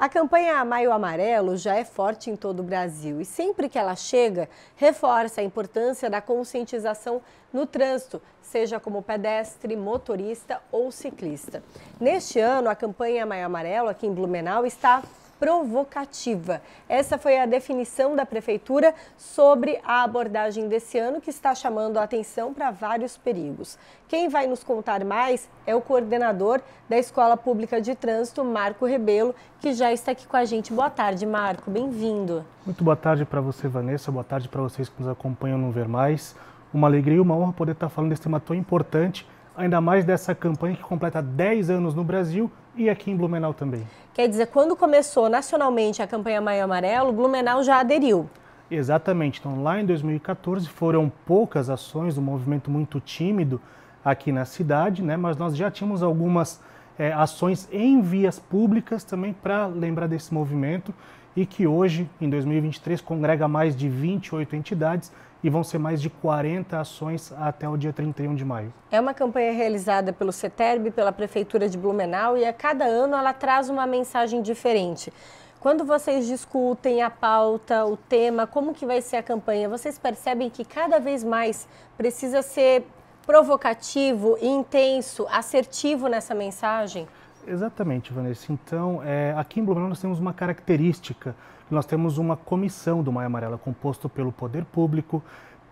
A campanha Maio Amarelo já é forte em todo o Brasil e sempre que ela chega, reforça a importância da conscientização no trânsito, seja como pedestre, motorista ou ciclista. Neste ano, a campanha Maio Amarelo aqui em Blumenau está provocativa. Essa foi a definição da Prefeitura sobre a abordagem desse ano, que está chamando a atenção para vários perigos. Quem vai nos contar mais é o coordenador da Escola Pública de Trânsito, Marco Rebelo, que já está aqui com a gente. Boa tarde, Marco. Bem-vindo. Muito boa tarde para você, Vanessa. Boa tarde para vocês que nos acompanham no Ver Mais. Uma alegria e uma honra poder estar falando desse tema tão importante ainda mais dessa campanha que completa 10 anos no Brasil e aqui em Blumenau também. Quer dizer, quando começou nacionalmente a campanha Maio Amarelo, Blumenau já aderiu. Exatamente. Então, lá em 2014 foram poucas ações, um movimento muito tímido aqui na cidade, né? mas nós já tínhamos algumas é, ações em vias públicas também para lembrar desse movimento e que hoje, em 2023, congrega mais de 28 entidades e vão ser mais de 40 ações até o dia 31 de maio. É uma campanha realizada pelo CETERB, pela Prefeitura de Blumenau e a cada ano ela traz uma mensagem diferente. Quando vocês discutem a pauta, o tema, como que vai ser a campanha, vocês percebem que cada vez mais precisa ser provocativo, intenso, assertivo nessa mensagem? Exatamente, Vanessa. Então, é, aqui em Blumenau nós temos uma característica. Nós temos uma comissão do Maio Amarelo, composto pelo poder público,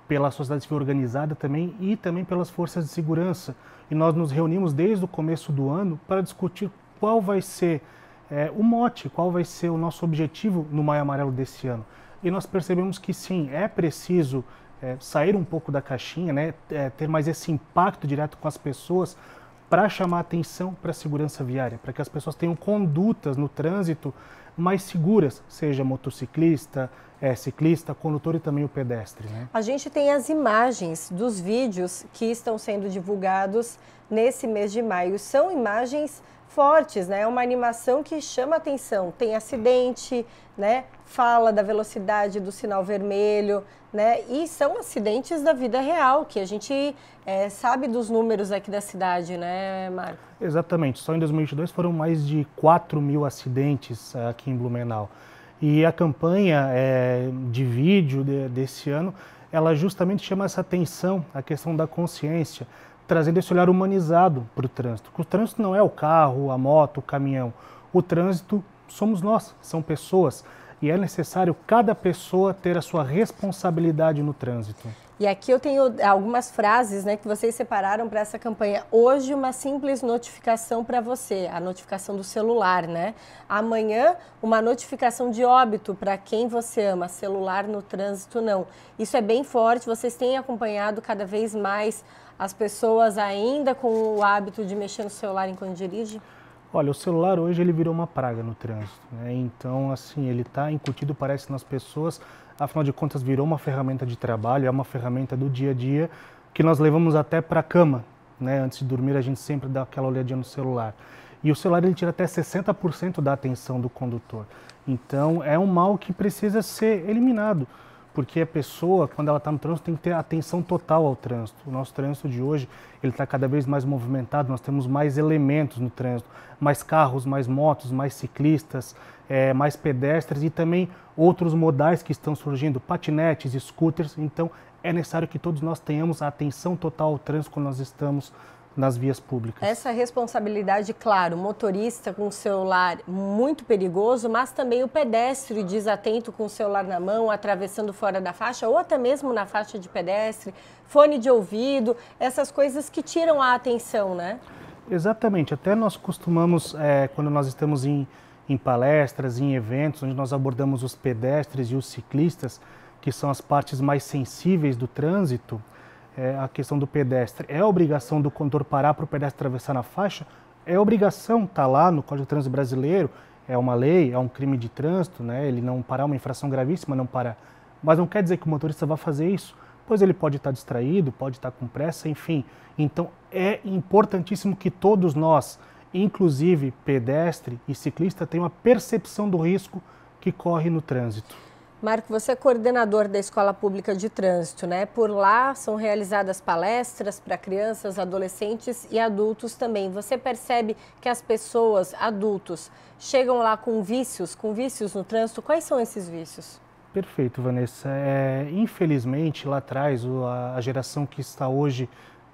pela sociedade civil organizada também e também pelas forças de segurança. E nós nos reunimos desde o começo do ano para discutir qual vai ser é, o mote, qual vai ser o nosso objetivo no Maio Amarelo desse ano. E nós percebemos que sim, é preciso é, sair um pouco da caixinha, né? É, ter mais esse impacto direto com as pessoas, para chamar atenção para a segurança viária, para que as pessoas tenham condutas no trânsito mais seguras, seja motociclista, é, ciclista, condutor e também o pedestre. Né? A gente tem as imagens dos vídeos que estão sendo divulgados nesse mês de maio. São imagens fortes, né? É uma animação que chama atenção. Tem acidente, né? Fala da velocidade do sinal vermelho, né? E são acidentes da vida real, que a gente é, sabe dos números aqui da cidade, né, Marco? Exatamente. Só em 2022 foram mais de 4 mil acidentes é, aqui em Blumenau. E a campanha é, de vídeo de, desse ano, ela justamente chama essa atenção, a questão da consciência trazendo esse olhar humanizado para o trânsito. o trânsito não é o carro, a moto, o caminhão. O trânsito somos nós, são pessoas. E é necessário cada pessoa ter a sua responsabilidade no trânsito. E aqui eu tenho algumas frases né, que vocês separaram para essa campanha. Hoje, uma simples notificação para você, a notificação do celular, né? Amanhã, uma notificação de óbito para quem você ama, celular no trânsito não. Isso é bem forte, vocês têm acompanhado cada vez mais as pessoas ainda com o hábito de mexer no celular enquanto dirige? Olha, o celular hoje ele virou uma praga no trânsito, né? Então, assim, ele está incutido, parece, nas pessoas. Afinal de contas, virou uma ferramenta de trabalho, é uma ferramenta do dia a dia que nós levamos até para a cama, né? Antes de dormir, a gente sempre dá aquela olhadinha no celular. E o celular ele tira até 60% da atenção do condutor. Então, é um mal que precisa ser eliminado porque a pessoa, quando ela está no trânsito, tem que ter atenção total ao trânsito. O nosso trânsito de hoje, ele está cada vez mais movimentado, nós temos mais elementos no trânsito, mais carros, mais motos, mais ciclistas, é, mais pedestres e também outros modais que estão surgindo, patinetes, scooters. Então, é necessário que todos nós tenhamos a atenção total ao trânsito quando nós estamos nas vias públicas. Essa responsabilidade, claro, motorista com o celular muito perigoso, mas também o pedestre desatento com o celular na mão, atravessando fora da faixa ou até mesmo na faixa de pedestre, fone de ouvido, essas coisas que tiram a atenção, né? Exatamente. Até nós costumamos, é, quando nós estamos em, em palestras, em eventos, onde nós abordamos os pedestres e os ciclistas, que são as partes mais sensíveis do trânsito, é, a questão do pedestre. É obrigação do condutor parar para o pedestre atravessar na faixa? É obrigação, está lá no Código de Trânsito Brasileiro, é uma lei, é um crime de trânsito, né? ele não parar, uma infração gravíssima não parar. Mas não quer dizer que o motorista vá fazer isso, pois ele pode estar distraído, pode estar com pressa, enfim. Então é importantíssimo que todos nós, inclusive pedestre e ciclista, tenham a percepção do risco que corre no trânsito. Marco, você é coordenador da Escola Pública de Trânsito, né? Por lá são realizadas palestras para crianças, adolescentes e adultos também. Você percebe que as pessoas, adultos, chegam lá com vícios, com vícios no trânsito. Quais são esses vícios? Perfeito, Vanessa. É, infelizmente, lá atrás, a geração que está hoje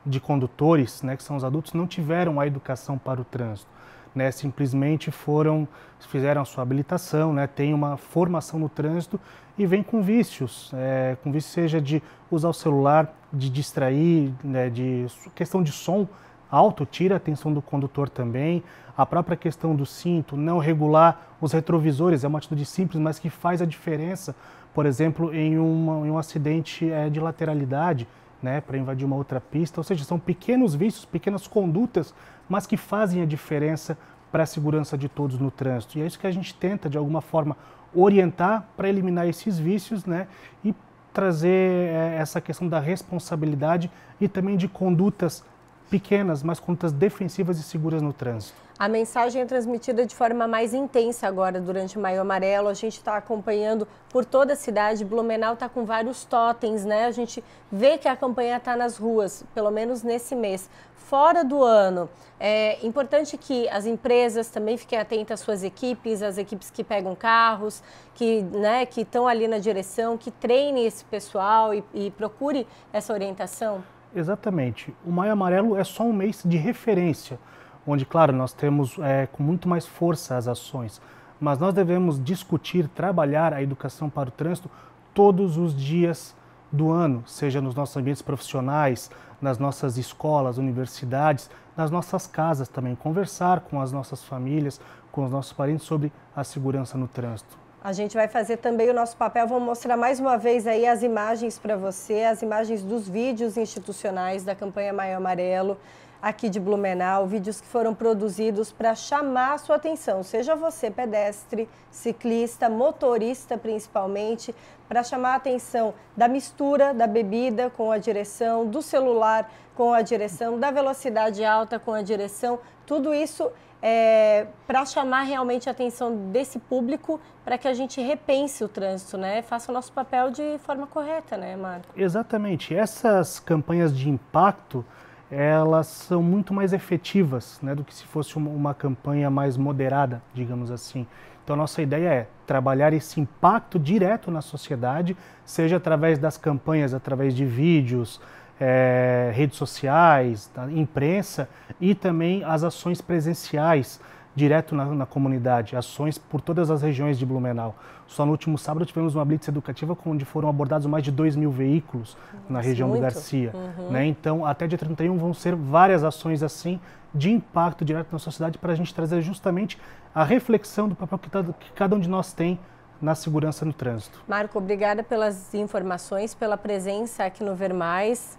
de condutores, né, que são os adultos, não tiveram a educação para o trânsito né? Simplesmente foram, fizeram a sua habilitação, né? Tem uma formação no trânsito e vem com vícios, é, com vício seja de usar o celular, de distrair, né? De questão de som alto tira a atenção do condutor também. A própria questão do cinto, não regular os retrovisores é uma atitude simples, mas que faz a diferença. Por exemplo, em, uma, em um acidente é, de lateralidade, né, para invadir uma outra pista. Ou seja, são pequenos vícios, pequenas condutas, mas que fazem a diferença para a segurança de todos no trânsito. E é isso que a gente tenta, de alguma forma, orientar para eliminar esses vícios né, e trazer é, essa questão da responsabilidade e também de condutas pequenas, mas condutas defensivas e seguras no trânsito. A mensagem é transmitida de forma mais intensa agora durante o Maio Amarelo. A gente está acompanhando por toda a cidade. Blumenau está com vários totens, né? A gente vê que a campanha está nas ruas, pelo menos nesse mês. Fora do ano, é importante que as empresas também fiquem atentas às suas equipes, às equipes que pegam carros, que né, estão ali na direção, que treinem esse pessoal e, e procure essa orientação. Exatamente. O Maio Amarelo é só um mês de referência, onde, claro, nós temos é, com muito mais força as ações, mas nós devemos discutir, trabalhar a educação para o trânsito todos os dias do ano, seja nos nossos ambientes profissionais, nas nossas escolas, universidades, nas nossas casas também, conversar com as nossas famílias, com os nossos parentes sobre a segurança no trânsito. A gente vai fazer também o nosso papel, vamos mostrar mais uma vez aí as imagens para você, as imagens dos vídeos institucionais da campanha Maio Amarelo aqui de Blumenau, vídeos que foram produzidos para chamar a sua atenção, seja você pedestre, ciclista, motorista principalmente, para chamar a atenção da mistura da bebida com a direção, do celular com a direção, da velocidade alta com a direção, tudo isso é, para chamar realmente a atenção desse público para que a gente repense o trânsito, né? Faça o nosso papel de forma correta, né, Marco? Exatamente. Essas campanhas de impacto elas são muito mais efetivas né, do que se fosse uma campanha mais moderada, digamos assim. Então, nossa ideia é trabalhar esse impacto direto na sociedade, seja através das campanhas, através de vídeos, é, redes sociais, tá, imprensa e também as ações presenciais direto na, na, comunidade, ações por todas as regiões de Blumenau. Só no último sábado tivemos uma blitz educativa onde foram abordados mais de 2 mil veículos Nossa, na região muito. do Garcia. Uhum. Né? Então, até dia 31 vão ser várias ações assim de impacto direto na sociedade para a gente trazer justamente a reflexão do papel que, tá, que cada um de nós tem na segurança no trânsito. Marco, obrigada pelas informações, pela presença aqui no Vermais.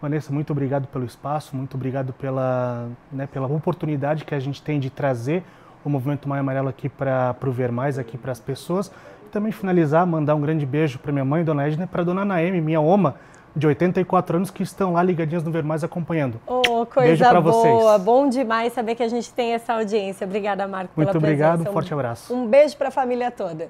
Vanessa, muito obrigado pelo espaço, muito obrigado pela, né, pela oportunidade que a gente tem de trazer o Movimento Maio Amarelo aqui para o Ver Mais, aqui para as pessoas. E também finalizar, mandar um grande beijo para minha mãe, Dona Edna, para Dona Naeme, minha oma, de 84 anos que estão lá ligadinhas no Ver Mais acompanhando. Oh, coisa Beijo pra boa, vocês. bom demais saber que a gente tem essa audiência. Obrigada, Marco, Muito pela obrigado, presença. um forte abraço. Um beijo para a família toda.